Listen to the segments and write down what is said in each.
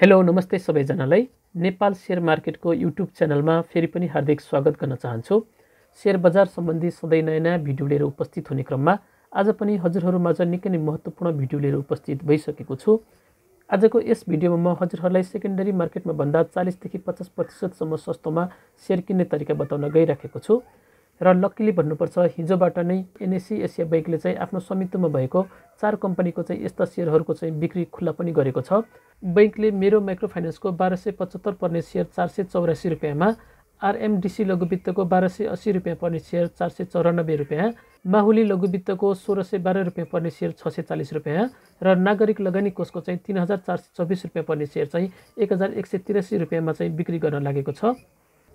hello नमस्ते सबैजनालाई Nepal share मार्केटको YouTube च्यानलमा फेरि पनि हार्दिक स्वागत गर्न चाहन्छु सेयर बजार सम्बन्धी सधैँ नयाँ नयाँ भिडियो लिएर उपस्थित हुने क्रममा आज पनि हजुरहरूमाझ निकै नै महत्त्वपूर्ण भिडियो लिएर उपस्थित भइसकेको छु आजको यस भिडियोमा म हजुरहरूलाई सेकेन्डरी मार्केटमा भन्दा चालिसदेखि पचास प्रतिशतसम्म सस्तोमा सेयर किन्ने तरिका बताउन गइराखेको छु र लक्कीले भन्नुपर्छ हिजोबाट नै एनएससी एसिया ब्याङ्कले चाहिँ आफ्नो स्वामित्वमा भएको चार कम्पनीको चाहिँ यस्ता सेयरहरूको चाहिँ बिक्री खुल्ला पनि गरेको छ ब्याङ्कले मेरो माइक्रो फाइनेन्सको बाह्र सय पचहत्तर पर्ने सेयर चार सय चौरासी रुपियाँमा आरएमडिसी लघुवित्तको बाह्र सय अस्सी रुपियाँ पर्ने सेयर चार सय चौरानब्बे रुपियाँ माहुली लघुवित्तको सोह्र सय बाह्र रुपियाँ पर्ने सेयर छ सय चालिस रुपियाँ र नागरिक लगानी कोषको चाहिँ तिन हजार चार सय चौबिस रुपियाँ पर्ने सेयर चाहिँ एक हजार एक सय तिरासी रुपियाँमा चाहिँ बिक्री गर्न लागेको छ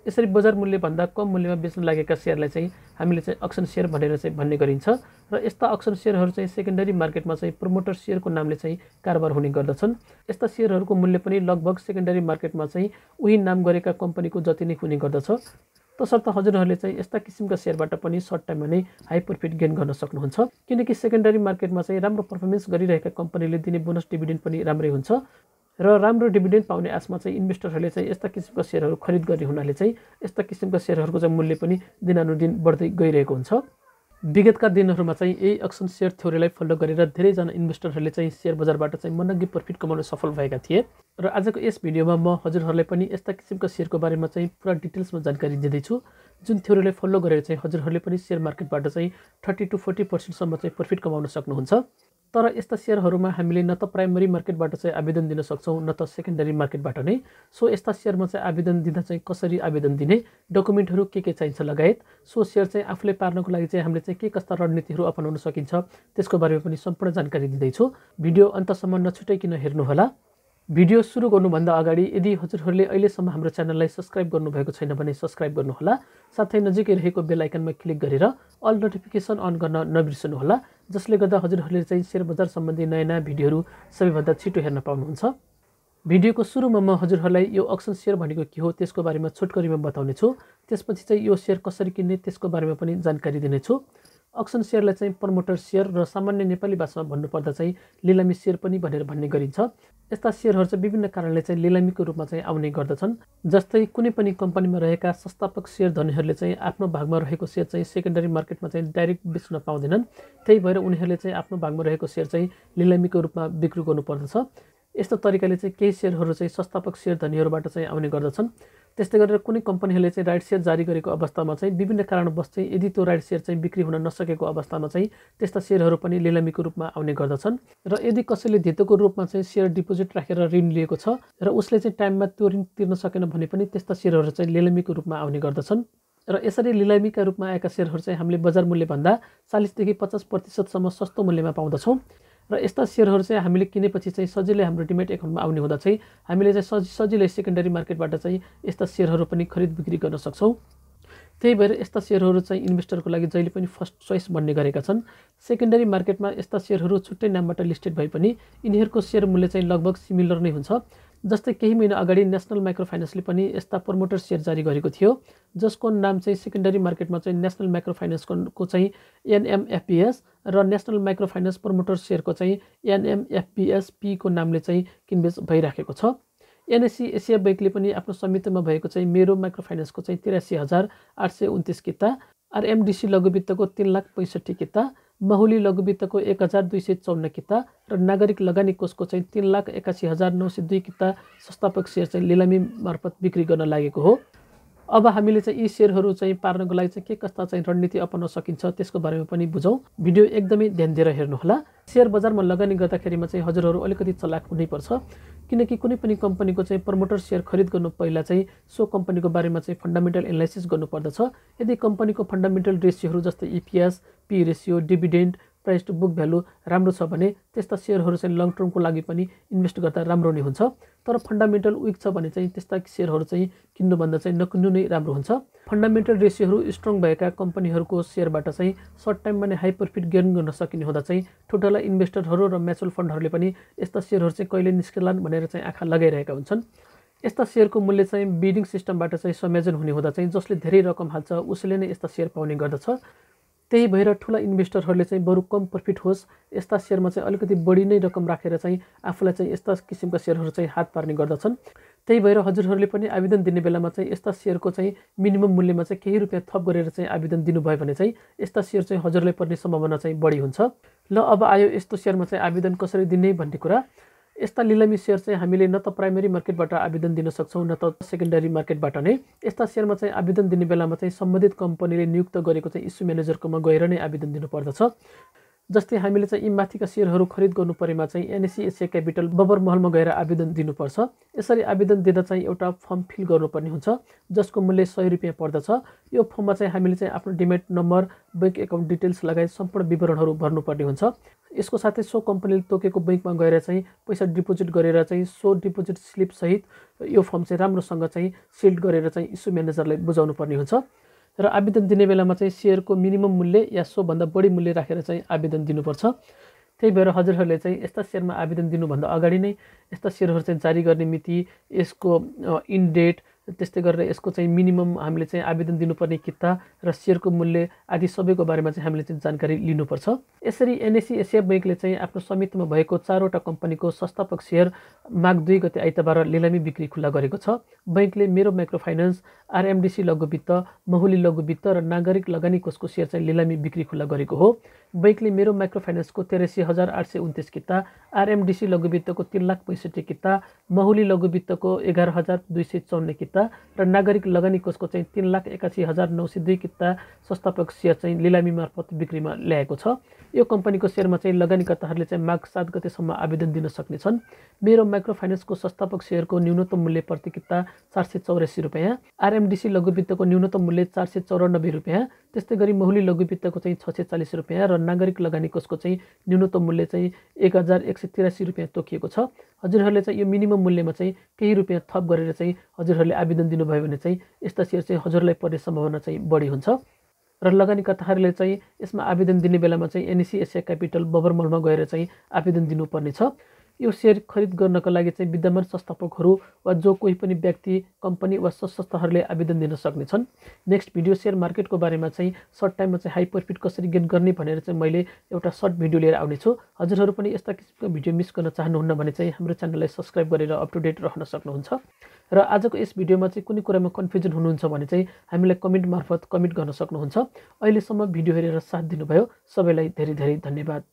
यसरी बजार मूल्यभन्दा कम मूल्यमा बेच्न लागेका सेयरलाई चाहिँ हामीले चाहिँ अक्सन सेयर भनेर चाहिँ भन्ने गरिन्छ र यस्ता अक्सन सेयरहरू चाहिँ सेकेन्डरी मार्केटमा चाहिँ प्रमोटर सेयरको नामले चाहिँ कारोबार हुने गर्दछन् यस्ता सेयरहरूको मूल्य पनि लगभग सेकेन्डरी मार्केटमा चाहिँ उही नाम गरेका कम्पनीको जति नै हुने गर्दछ तसर्थ हजुरहरूले चाहिँ यस्ता किसिमका सेयरबाट पनि सर्ट टाइममा नै हाई प्रफिट गेन गर्न सक्नुहुन्छ किनकि सेकेन्डरी मार्केटमा चाहिँ राम्रो पर्फर्मेन्स गरिरहेका कम्पनीले दिने बोनस डिभिडेन्ड पनि राम्रै हुन्छ र राम्रो डिभिडेन्ड पाउने आशमा चाहिँ इन्भेस्टरहरूले चाहिँ यस्ता किसिमका सेयरहरू खरिद गर्ने हुनाले चाहिँ यस्ता किसिमका सेयरहरूको चाहिँ मूल्य पनि दिनानुदिन बढ्दै गइरहेको हुन्छ विगतका दिनहरूमा चाहिँ यही अक्सन सेयर थ्योरीलाई फलो गरेर धेरैजना इन्भेस्टरहरूले चाहिँ सेयर बजारबाट चाहिँ मनग्गी प्रफिट कमाउन सफल भएका थिए र आजको यस भिडियोमा म हजुरहरूलाई पनि यस्ता किसिमको सेयरको बारेमा चाहिँ पुरा डिटेल्समा जानकारी दिँदैछु जुन थ्योरीलाई फलो गरेर चाहिँ हजुरहरूले पनि सेयर मार्केटबाट चाहिँ थर्टी टु फोर्टी पर्सेन्टसम्म चाहिँ प्रफिट कमाउन सक्नुहुन्छ तर यस्ता सेयरहरूमा हामीले न त प्राइमरी मार्केटबाट चाहिँ आवेदन दिन सक्छौँ न त सेकेन्डरी मार्केटबाट नै सो यस्ता सेयरमा चाहिँ आवेदन दिँदा चाहिँ कसरी आवेदन दिने डकुमेन्टहरू के के चाहिन्छ लगायत सो सेयर चाहिँ आफूले पार्नको लागि चाहिँ हामीले चाहिँ के कस्ता रणनीतिहरू अपनाउन सकिन्छ त्यसको बारेमा पनि सम्पूर्ण जानकारी दिँदैछु भिडियो अन्तसम्म नछुटाइकन हेर्नुहोला भिडियो सुरु गर्नुभन्दा अगाडि यदि हजुरहरूले अहिलेसम्म हाम्रो च्यानललाई सब्सक्राइब गर्नुभएको छैन भने सब्सक्राइब गर्नुहोला साथै नजिकै रहेको बेलायकनमा क्लिक गरेर अल नोटिफिकेसन अन गर्न नबिर्सनुहोला जसले गर्दा हजुरहरूले चाहिँ सेयर बजार सम्बन्धी नयाँ नयाँ भिडियोहरू सबैभन्दा छिटो हेर्न पाउनुहुन्छ भिडियोको सुरुमा म हजुरहरूलाई यो अक्सन सेयर भनेको के हो त्यसको बारेमा छोटकरीमा बताउनेछु त्यसपछि चाहिँ यो सेयर कसरी किन्ने त्यसको बारेमा पनि जानकारी दिनेछु अक्सन सेयरलाई चाहिँ प्रमोटर सेयर र सामान्य नेपाली भाषामा भन्नुपर्दा चाहिँ लिलामी सेयर पनि भनेर भन्ने गरिन्छ यस्ता सेयरहरू चाहिँ विभिन्न कारणले चाहिँ लिलामीको रूपमा चाहिँ आउने गर्दछन् जस्तै कुनै पनि कम्पनीमा रहेका संस्थापक सेयर धनीहरूले चाहिँ आफ्नो भागमा रहेको सेयर चाहिँ सेकेन्डरी मार्केटमा चाहिँ डाइरेक्ट बेच्न पाउँदैनन् त्यही भएर उनीहरूले चाहिँ आफ्नो भागमा रहेको सेयर चाहिँ लिलामीको रूपमा बिक्री गर्नुपर्दछ यस्तो तरिकाले चाहिँ केही सेयरहरू चाहिँ संस्थापक सेयर धनीहरूबाट चाहिँ आउने गर्दछन् त्यस्तै गरेर कुनै कम्पनीहरूले चाहिँ राइट सेयर जारी गरेको अवस्थामा चाहिँ विभिन्न कारणवश चाहिँ यदि त्यो राइट सेयर चाहिँ बिक्री हुन नसकेको अवस्थामा चाहिँ त्यस्ता सेयरहरू पनि लिलामीको रूपमा आउने गर्दछन् र यदि कसैले धितोको रूपमा चाहिँ सेयर डिपोजिट राखेर ऋण लिएको छ र उसले चाहिँ टाइममा त्यो ऋण तिर्न सकेन भने पनि त्यस्ता सेयरहरू चाहिँ लिलामीको रूपमा आउने गर्दछन् र यसरी लिलामीका रूपमा आएका सेयरहरू चाहिँ हामीले बजार मूल्यभन्दा चालिसदेखि पचास प्रतिशतसम्म सस्तो मूल्यमा पाउँदछौँ र यस्ता सेयरहरू चाहिँ हामीले किनेपछि चाहिँ सजिलै हाम्रो डिमेट एकाउन्टमा आउने हुँदा चाहिँ हामीले चाहिँ सजि सजिलै सेकेन्डरी मार्केटबाट चाहिँ यस्ता सेयरहरू पनि खरिद बिक्री गर्न सक्छौँ त्यही भएर यस्ता सेयरहरू चाहिँ इन्भेस्टरको लागि जहिले पनि फर्स्ट चोइस बन्ने गरेका छन् सेकेन्डरी मार्केटमा यस्ता सेयरहरू छुट्टै नामबाट लिस्टेड भए पनि यिनीहरूको सेयर मूल्य चाहिँ लगभग सिमिलर नै हुन्छ जस्तै केही महिना अगाडि नेसनल माइक्रो फाइनेन्सले पनि यस्ता प्रमोटर सेयर जारी गरेको थियो जसको नाम चाहिँ सेकेन्डरी मार्केटमा चाहिँ नेसनल माइक्रो फाइनेन्सको चाहिँ एनएमएफपिएस र नेसनल माइक्रो फाइनेन्स प्रमोटर सेयरको चाहिँ एनएमएफपिएस पीको नामले चाहिँ किनबेच भइराखेको छ एनएससी एसिया ब्याङ्कले पनि आफ्नो स्वामित्वमा भएको चाहिँ मेरो माइक्रो फाइनेन्सको चाहिँ तिरासी हजार आठ सय उन्तिस किता आरएमडिसी लघुवित्तको तिन लाख पैँसठी किता महुली लघुवित्तको एक हजार दुई सय चौन्न किता र नागरिक लगानी कोषको चाहिँ तिन लाख एकासी हजार नौ सय दुई किता संस्थापक सेयर चाहिँ लिलामी मार्फत बिक्री गर्न लागेको हो अब हामीले चाहिँ यी सेयरहरू चाहिँ पार्नको लागि चाहिँ के कस्ता चाहिँ रणनीति अपनाउन सकिन्छ त्यसको बारेमा पनि बुझौँ भिडियो एकदमै ध्यान दिएर हेर्नुहोला सेयर बजारमा लगानी गर्दाखेरिमा चाहिँ हजुरहरू अलिकति चलाक हुनैपर्छ किनकि कुनै पनि कम्पनीको चाहिँ प्रमोटर सेयर खरिद गर्नु पहिला चाहिँ सो कम्पनीको बारेमा चाहिँ फन्डामेन्टल एनालाइसिस गर्नुपर्दछ यदि कम्पनीको फन्डामेन्टल रेसियोहरू जस्तै EPS e P ratio dividend price to book value राम्रो छ भने त्यस्ता सेयरहरू चाहिँ लङ टर्मको लागि पनि इन्भेस्ट गर्दा राम्रो नै हुन्छ तर फन्डामेन्टल विक छ भने चाहिँ त्यस्ता सेयरहरू चाहिँ किन्नुभन्दा चाहिँ नकिन्नु नै राम्रो हुन्छ फन्डामेन्टल रेसियोहरू स्ट्रङ भएका कम्पनीहरूको सेयरबाट चाहिँ सर्ट टाइममा नै हाई प्रफिट गेन गर्न सकिने हुँदा चाहिँ ठुल्ठुला इन्भेस्टरहरू र म्युचुअल फन्डहरूले पनि यस्ता सेयरहरू चाहिँ कहिले निस्कलान् भनेर चाहिँ आँखा लगाइरहेका हुन्छन् यस्ता सेयरको मूल्य चाहिँ बिडिङ सिस्टमबाट चाहिँ संयोजन हुने हुँदा चाहिँ जसले धेरै रकम हाल्छ उसले नै यस्ता सेयर पाउने गर्दछ त्यही भएर ठुला इन्भेस्टरहरूले चाहिँ बरु कम प्रफिट होस् यस्ता सेयरमा चाहिँ अलिकति बढी नै रकम राखेर चाहिँ आफूलाई चाहिँ यस्ता किसिमका सेयरहरू चाहिँ हात पार्ने गर्दछन् त्यही भएर हजुरहरूले पनि आवेदन दिने बेलामा चाहिँ यस्ता सेयरको चाहिँ मिनिमम मूल्यमा चाहिँ केही रुपियाँ थप गरेर चाहिँ आवेदन दिनुभयो भने चाहिँ यस्ता सेयर चाहिँ हजुरलाई पर्ने सम्भावना चाहिँ बढी हुन्छ ल अब आयो यस्तो सेयरमा चाहिँ आवेदन कसरी दिने भन्ने कुरा यस्ता लिलामी सेयर चाहिँ हामीले न त प्राइमेरी मार्केटबाट आवेदन दिन सक्छौँ न त सेकेन्डरी मार्केटबाट नै यस्ता सेयरमा चाहिँ आवेदन दिने बेलामा चाहिँ सम्बन्धित कम्पनीले नियुक्त गरेको चाहिँ इस्यु म्यानेजरकोमा गएर नै आवेदन दिनुपर्दछ जस्तै हामीले चाहिँ यी माथिका सेयरहरू खरिद गर्नु परेमा चाहिँ एनएसी एसिया क्यापिटल बबर महलमा गएर आवेदन दिनुपर्छ यसरी आवेदन दिँदा चाहिँ एउटा फर्म फिल गर्नुपर्ने हुन्छ जसको मूल्य सय रुपियाँ पर्दछ यो फर्ममा चाहिँ हामीले चाहिँ आफ्नो demat number bank account details लगायत सम्पूर्ण विवरणहरू भर्नुपर्ने हुन्छ यसको साथै सो कम्पनीले तोकेको ब्याङ्कमा गएर चाहिँ पैसा डिपोजिट गरेर चाहिँ सो डिपोजिट स्लिपसहित यो फर्म चाहिँ राम्रोसँग चाहिँ सिल्ड गरेर चाहिँ इस्यु म्यानेजरलाई बुझाउनु पर्ने हुन्छ तर आवेदन दिने बेलामा चाहिँ सेयरको मिनिमम मूल्य या सोभन्दा बढी मूल्य राखेर चाहिँ आवेदन दिनुपर्छ त्यही भएर हजुरहरूले चाहिँ यस्ता सेयरमा आवेदन दिनुभन्दा अगाडि नै यस्ता सेयरहरू चाहिँ जारी गर्ने मिति यसको इन डेट त्यस्तै गरेर यसको चाहिँ मिनिमम हामीले चाहिँ आवेदन दिनुपर्ने किता र सेयरको मूल्य आदि सबैको बारेमा चाहिँ हामीले चाहिँ जानकारी लिनुपर्छ यसरी एनएसी एसिया बैङ्कले चाहिँ आफ्नो समितिमा भएको चारवटा कम्पनीको संस्थापक सेयर माघ दुई गते आइतबार लिलामी बिक्री खुल्ला गरेको छ बैङ्कले मेरो माइक्रो फाइनेन्स आरएमडिसी लघु वित्त महुली लघु वित्त र नागरिक लगानी कोषको सेयर चाहिँ लिलामी बिक्री खुल्ला गरेको हो बैङ्कले मेरो माइक्रो फाइनेन्सको तेरासी हजार आठ सय उन्तिस किता आरएमडिसी लघुवित्तको तिन लाख पैँसठी किता महुली लघुवित्तको एघार हजार दुई सय चौन्न किता र नागरिक लगानी कोषको चाहिँ तिन लाख एकासी हजार नौ सय दुई किता संस्थापक सेयर चाहिँ लिलामी मार्फत बिक्रीमा ल्याएको छ यो कम्पनीको सेयरमा चाहिँ लगानीकर्ताहरूले चाहिँ माघ सात गतेसम्म आवेदन दिन सक्नेछन् मेरो माइक्रो फाइनेन्सको संस्थापक सेयरको न्यूनतम मूल्य प्रति किता चार सय चौरासी रुपियाँ आरएमडिसी लघुवित्तको न्यूनतम मूल्य चार सय चौरानब्बे रुपियाँ त्यस्तै गरी महुली लघुवित्तको चाहिँ छ सय चालिस रुपियाँ र नागरिक लगानी कोषको चाहिँ न्यूनतम मूल्य चाहिँ एक हजार एक सय तिरासी रुपियाँ तोकिएको छ हजुरहरूले चाहिँ यो मिनिमम मूल्यमा चाहिँ केही रुपियाँ थप गरेर चाहिँ हजुरहरूले आवेदन दिनुभयो भने चाहिँ यस्ता सेयर चाहिँ हजुरलाई पर्ने सम्भावना चाहिँ बढी हुन्छ र लगानीकर्ताहरूले चाहिँ यसमा आवेदन दिने बेलामा चाहिँ एसिया क्यापिटल बबरमलमा गएर चाहिँ आवेदन दिनुपर्नेछ छ यो सेयर खरिद गर्नको लागि चाहिँ विद्यमान संस्थापकहरू वा जो कोही पनि व्यक्ति कम्पनी वा संस्थाहरूले आवेदन दिन सक्नेछन् नेक्स्ट भिडियो सेयर मार्केटको बारेमा चाहिँ सर्ट टाइममा चाहिँ हाई प्रफिट कसरी गेन गर्ने भनेर चाहिँ मैले एउटा सर्ट भिडियो लिएर आउनेछु हजुरहरू पनि यस्ता किसिमको भिडियो मिस गर्न चाहनुहुन्न भने चाहिँ हाम्रो च्यानललाई सब्सक्राइब गरेर अप टु डेट रहन सक्नुहुन्छ र आजको यस भिडियोमा चाहिँ कुनै कुरामा कन्फ्युजन हुनुहुन्छ भने चाहिँ हामीलाई कमेन्ट मार्फत कमेन्ट गर्न सक्नुहुन्छ अहिलेसम्म भिडियो हेरेर साथ दिनुभयो सबैलाई धेरै धेरै धन्यवाद